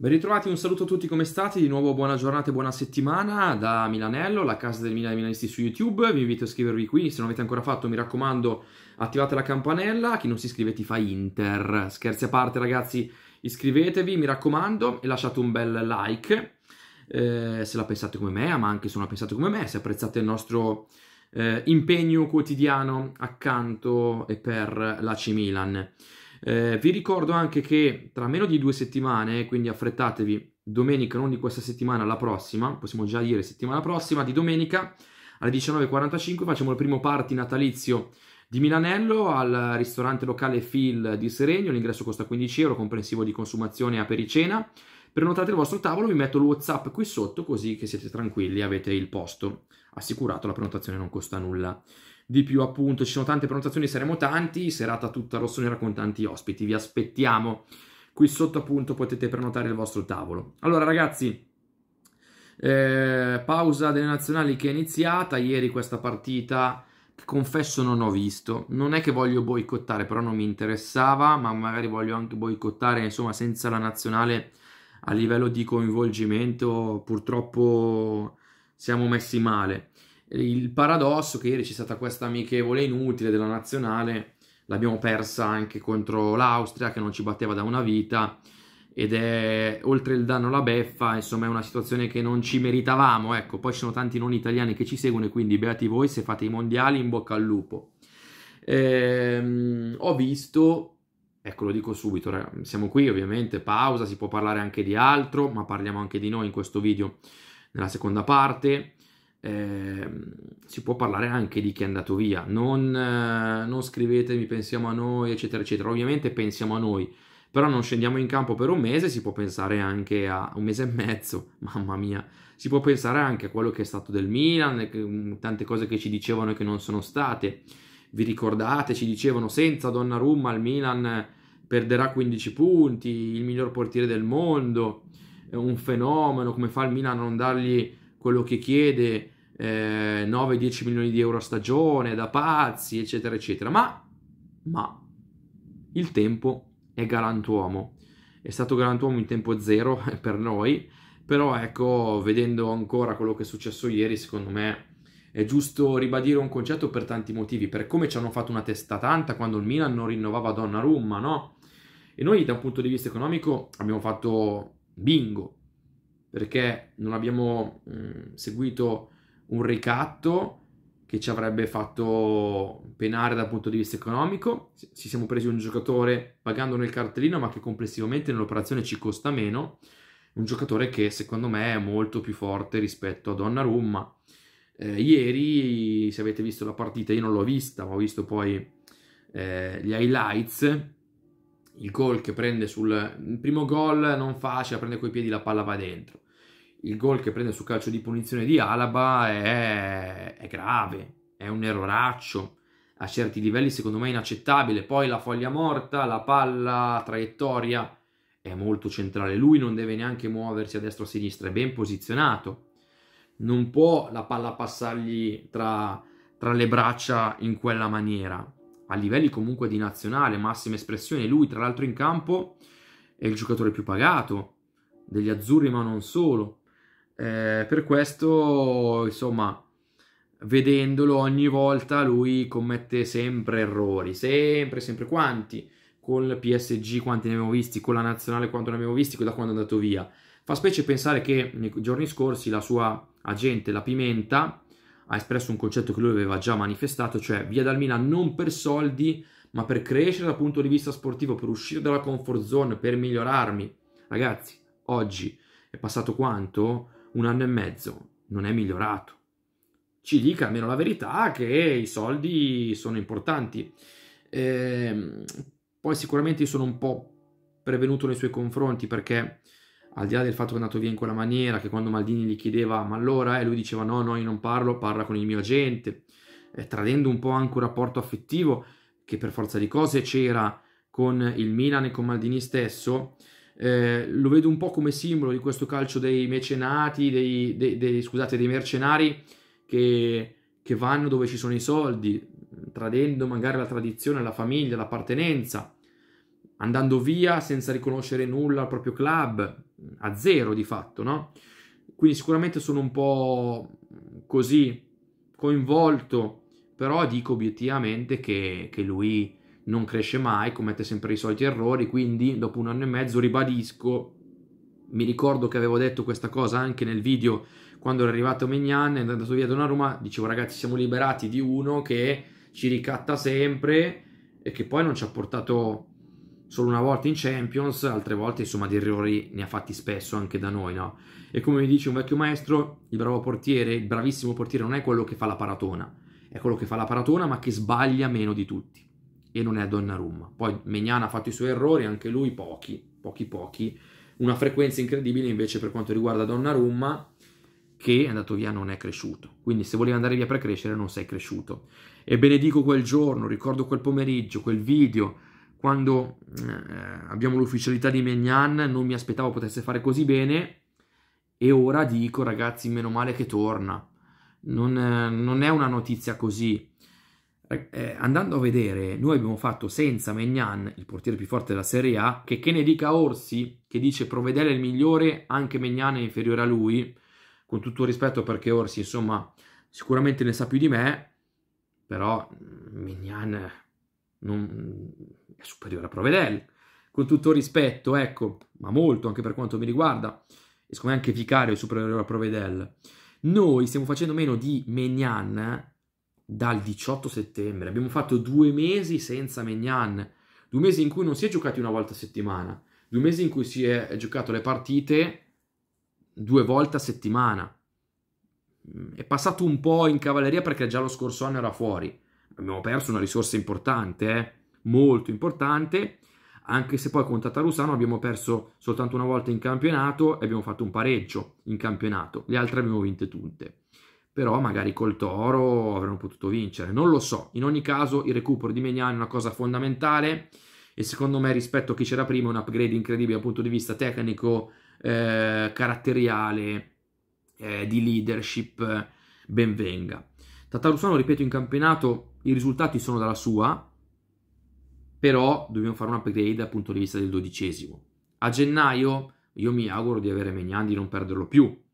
Ben ritrovati, un saluto a tutti come state, di nuovo buona giornata e buona settimana da Milanello, la casa del Milan Milanisti su YouTube, vi invito a iscrivervi qui, se non avete ancora fatto mi raccomando attivate la campanella, chi non si iscrive ti fa Inter, scherzi a parte ragazzi iscrivetevi mi raccomando e lasciate un bel like eh, se la pensate come me, ma anche se non la pensate come me, se apprezzate il nostro eh, impegno quotidiano accanto e per la C Milan. Eh, vi ricordo anche che tra meno di due settimane, quindi affrettatevi, domenica non di questa settimana, la prossima, possiamo già dire settimana prossima, di domenica alle 19.45 facciamo il primo party natalizio di Milanello al ristorante locale Phil di Serenio, l'ingresso costa 15 euro, comprensivo di consumazione a pericena. Prenotate il vostro tavolo, vi metto il WhatsApp qui sotto così che siete tranquilli, avete il posto assicurato, la prenotazione non costa nulla di più appunto, ci sono tante prenotazioni, saremo tanti, serata tutta rossonera con tanti ospiti, vi aspettiamo. Qui sotto appunto potete prenotare il vostro tavolo. Allora ragazzi, eh, pausa delle nazionali che è iniziata, ieri questa partita confesso non ho visto. Non è che voglio boicottare, però non mi interessava, ma magari voglio anche boicottare, insomma, senza la nazionale a livello di coinvolgimento, purtroppo siamo messi male il paradosso che ieri c'è stata questa amichevole inutile della nazionale, l'abbiamo persa anche contro l'Austria che non ci batteva da una vita ed è oltre il danno la beffa, insomma è una situazione che non ci meritavamo, ecco, poi ci sono tanti non italiani che ci seguono e quindi beati voi se fate i mondiali in bocca al lupo. Ehm, ho visto, ecco lo dico subito, ragazzi, siamo qui ovviamente, pausa, si può parlare anche di altro, ma parliamo anche di noi in questo video nella seconda parte eh, si può parlare anche di chi è andato via. Non, eh, non scrivetemi pensiamo a noi, eccetera, eccetera. Ovviamente pensiamo a noi, però non scendiamo in campo per un mese, si può pensare anche a un mese e mezzo, mamma mia. Si può pensare anche a quello che è stato del Milan, mm, tante cose che ci dicevano e che non sono state. Vi ricordate, ci dicevano senza Donnarumma il Milan perderà 15 punti, il miglior portiere del mondo, è un fenomeno, come fa il Milan a non dargli quello che chiede eh, 9-10 milioni di euro a stagione, da pazzi, eccetera, eccetera. Ma, ma il tempo è galantuomo. È stato galantuomo in tempo zero per noi, però ecco, vedendo ancora quello che è successo ieri, secondo me è giusto ribadire un concetto per tanti motivi, per come ci hanno fatto una testa tanta quando il Milan non rinnovava Donnarumma, no? E noi da un punto di vista economico abbiamo fatto bingo, perché non abbiamo mh, mm, seguito un ricatto che ci avrebbe fatto penare dal punto di vista economico, ci siamo presi un giocatore pagando nel cartellino ma che complessivamente nell'operazione ci costa meno, un giocatore che secondo me è molto più forte rispetto a Donnarumma. Eh, ieri, se avete visto la partita, io non l'ho vista, ma ho visto poi eh, gli highlights il gol che prende sul primo gol non facile, prende coi piedi la palla va dentro. Il gol che prende sul calcio di punizione di Alaba è, è grave, è un erroraccio a certi livelli secondo me inaccettabile. Poi la foglia morta, la palla, la traiettoria è molto centrale. Lui non deve neanche muoversi a destra o a sinistra, è ben posizionato. Non può la palla passargli tra, tra le braccia in quella maniera a livelli comunque di nazionale, massima espressione. Lui, tra l'altro, in campo è il giocatore più pagato degli azzurri, ma non solo. Eh, per questo, insomma, vedendolo ogni volta lui commette sempre errori, sempre, sempre quanti. Con il PSG quanti ne abbiamo visti, con la nazionale quanto ne abbiamo visti, da quando è andato via. Fa specie pensare che nei giorni scorsi la sua agente, la Pimenta, ha espresso un concetto che lui aveva già manifestato, cioè via dal Milan non per soldi, ma per crescere dal punto di vista sportivo, per uscire dalla comfort zone, per migliorarmi. Ragazzi, oggi è passato quanto? Un anno e mezzo, non è migliorato. Ci dica almeno la verità che i soldi sono importanti. Ehm, poi sicuramente sono un po' prevenuto nei suoi confronti perché al di là del fatto che è andato via in quella maniera, che quando Maldini gli chiedeva ma allora, e lui diceva no, no, io non parlo, parla con il mio agente, eh, tradendo un po' anche un rapporto affettivo che per forza di cose c'era con il Milan e con Maldini stesso, eh, lo vedo un po' come simbolo di questo calcio dei mecenati, dei, dei, dei scusate, dei mercenari che, che vanno dove ci sono i soldi, tradendo magari la tradizione, la famiglia, l'appartenenza andando via senza riconoscere nulla al proprio club, a zero di fatto, no? Quindi sicuramente sono un po' così coinvolto, però dico obiettivamente che, che lui non cresce mai, commette sempre i soliti errori, quindi dopo un anno e mezzo ribadisco, mi ricordo che avevo detto questa cosa anche nel video quando era arrivato Mignan è andato via Donnarumma, dicevo ragazzi siamo liberati di uno che ci ricatta sempre e che poi non ci ha portato solo una volta in Champions, altre volte insomma di errori ne ha fatti spesso anche da noi, no? E come mi dice un vecchio maestro, il bravo portiere, il bravissimo portiere non è quello che fa la paratona, è quello che fa la paratona ma che sbaglia meno di tutti e non è Donnarumma. Poi Mignana ha fatto i suoi errori, anche lui pochi, pochi pochi, una frequenza incredibile invece per quanto riguarda Donnarumma che è andato via non è cresciuto. Quindi se volevi andare via per crescere non sei cresciuto. E benedico quel giorno, ricordo quel pomeriggio, quel video quando eh, abbiamo l'ufficialità di Mignan, non mi aspettavo potesse fare così bene e ora dico ragazzi, meno male che torna. Non, eh, non è una notizia così. Eh, eh andando a vedere, noi abbiamo fatto senza Mignan, il portiere più forte della Serie A, che che ne dica Orsi, che dice Provedere è il migliore, anche Mignan è inferiore a lui, con tutto rispetto perché Orsi, insomma, sicuramente ne sa più di me, però Megnan mm, non... è superiore a Provedel. Con tutto rispetto, ecco, ma molto anche per quanto mi riguarda, e siccome anche Vicario è superiore a Provedel. Noi stiamo facendo meno di Megnan dal 18 settembre. Abbiamo fatto due mesi senza Megnan, due mesi in cui non si è giocati una volta a settimana, due mesi in cui si è giocato le partite due volte a settimana. È passato un po' in cavalleria perché già lo scorso anno era fuori abbiamo perso una risorsa importante, eh? molto importante, anche se poi con Tatarusano abbiamo perso soltanto una volta in campionato e abbiamo fatto un pareggio in campionato, le altre abbiamo vinte tutte. Però magari col Toro avremmo potuto vincere, non lo so. In ogni caso il recupero di Meniani è una cosa fondamentale e secondo me rispetto a chi c'era prima è un upgrade incredibile dal punto di vista tecnico, eh, caratteriale, eh, di leadership, benvenga. Tatarusano, ripeto, in campionato i risultati sono dalla sua, però dobbiamo fare un upgrade dal punto di vista del dodicesimo. A gennaio io mi auguro di avere Megnan, di non perderlo più.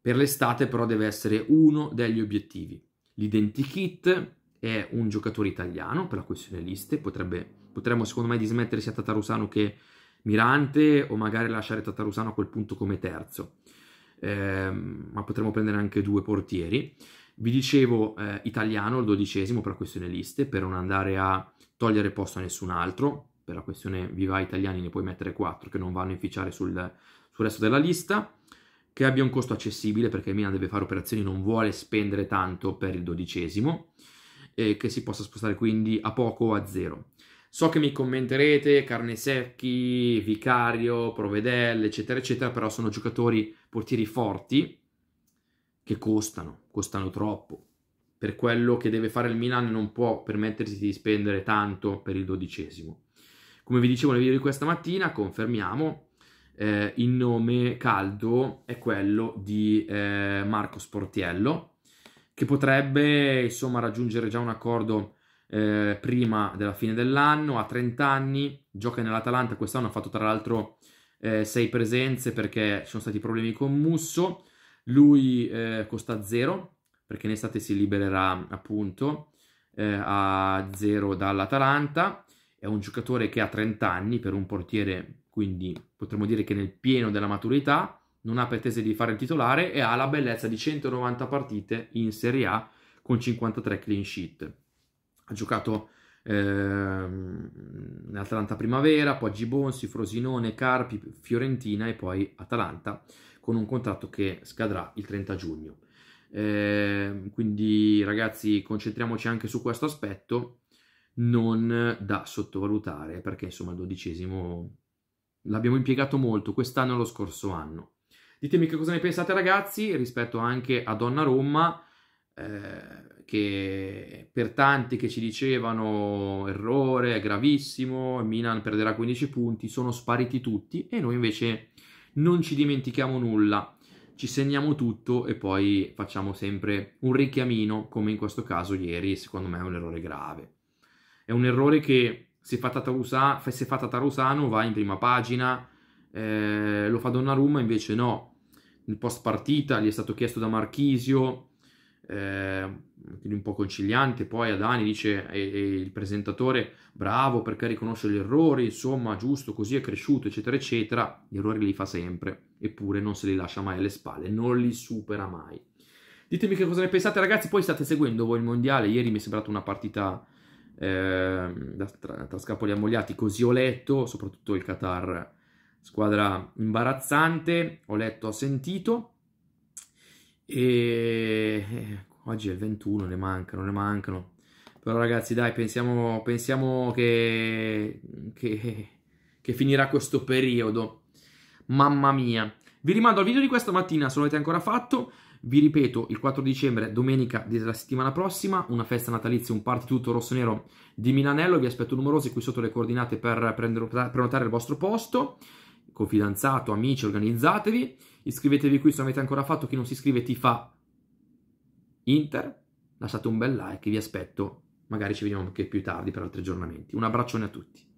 Per l'estate però deve essere uno degli obiettivi. L'identikit è un giocatore italiano per la questione liste, potrebbe, potremmo secondo me dismettere sia Tatarusano che Mirante o magari lasciare Tatarusano a quel punto come terzo. Eh, ma potremmo prendere anche due portieri. Vi dicevo eh, italiano, il dodicesimo per la questione liste, per non andare a togliere posto a nessun altro, per la questione viva italiani ne puoi mettere quattro che non vanno a inficiare sul, sul resto della lista, che abbia un costo accessibile perché Milan deve fare operazioni, non vuole spendere tanto per il dodicesimo, e che si possa spostare quindi a poco o a zero. So che mi commenterete Carne Secchi, Vicario, provedelle, eccetera, eccetera, però sono giocatori portieri forti che costano, costano troppo. Per quello che deve fare il Milan non può permettersi di spendere tanto per il dodicesimo. Come vi dicevo nel video di questa mattina, confermiamo, eh, il nome caldo è quello di eh, Marco Sportiello, che potrebbe insomma raggiungere già un accordo eh, prima della fine dell'anno, ha 30 anni, gioca nell'Atalanta, quest'anno ha fatto tra l'altro 6 eh, presenze perché ci sono stati problemi con Musso, lui eh, costa 0 perché in estate si libererà appunto eh, a 0 dall'Atalanta. È un giocatore che ha 30 anni per un portiere, quindi potremmo dire che nel pieno della maturità, non ha pretese di fare il titolare e ha la bellezza di 190 partite in Serie A con 53 clean sheet. Ha giocato ehm, in Atalanta Primavera, poi Gibonsi, Frosinone, Carpi, Fiorentina e poi Atalanta con un contratto che scadrà il 30 giugno. Eh, quindi ragazzi concentriamoci anche su questo aspetto, non da sottovalutare perché insomma il dodicesimo l'abbiamo impiegato molto quest'anno e lo scorso anno. Ditemi che cosa ne pensate ragazzi rispetto anche a Donna Roma. Eh, che per tanti che ci dicevano errore, è gravissimo, Milan perderà 15 punti, sono spariti tutti e noi invece non ci dimentichiamo nulla, ci segniamo tutto e poi facciamo sempre un richiamino, come in questo caso ieri, secondo me è un errore grave. È un errore che se fatta, Tatarusano, se fa Tatarusano va in prima pagina, eh, lo fa Donnarumma invece no. In post partita gli è stato chiesto da Marchisio eh, un po' conciliante, poi Adani dice e, e il presentatore bravo perché riconosce gli errori, insomma giusto, così è cresciuto, eccetera, eccetera, gli errori li fa sempre, eppure non se li lascia mai alle spalle, non li supera mai. Ditemi che cosa ne pensate ragazzi, poi state seguendo voi il mondiale, ieri mi è sembrata una partita eh, tra, tra scapoli ammogliati, così ho letto, soprattutto il Qatar, squadra imbarazzante, ho letto, ho sentito, e eh, oggi è il 21, ne mancano, ne mancano. Però ragazzi, dai, pensiamo, pensiamo che, che, che finirà questo periodo. Mamma mia. Vi rimando al video di questa mattina se non l'avete ancora fatto. Vi ripeto, il 4 dicembre, domenica della settimana prossima, una festa natalizia, un party tutto rosso-nero di Milanello. Vi aspetto numerosi qui sotto le coordinate per prenotare il vostro posto. Con fidanzato, amici, organizzatevi. Iscrivetevi qui se non avete ancora fatto, chi non si iscrive ti fa Inter. Lasciate un bel like, vi aspetto, magari ci vediamo anche più tardi per altri aggiornamenti. Un abbraccione a tutti.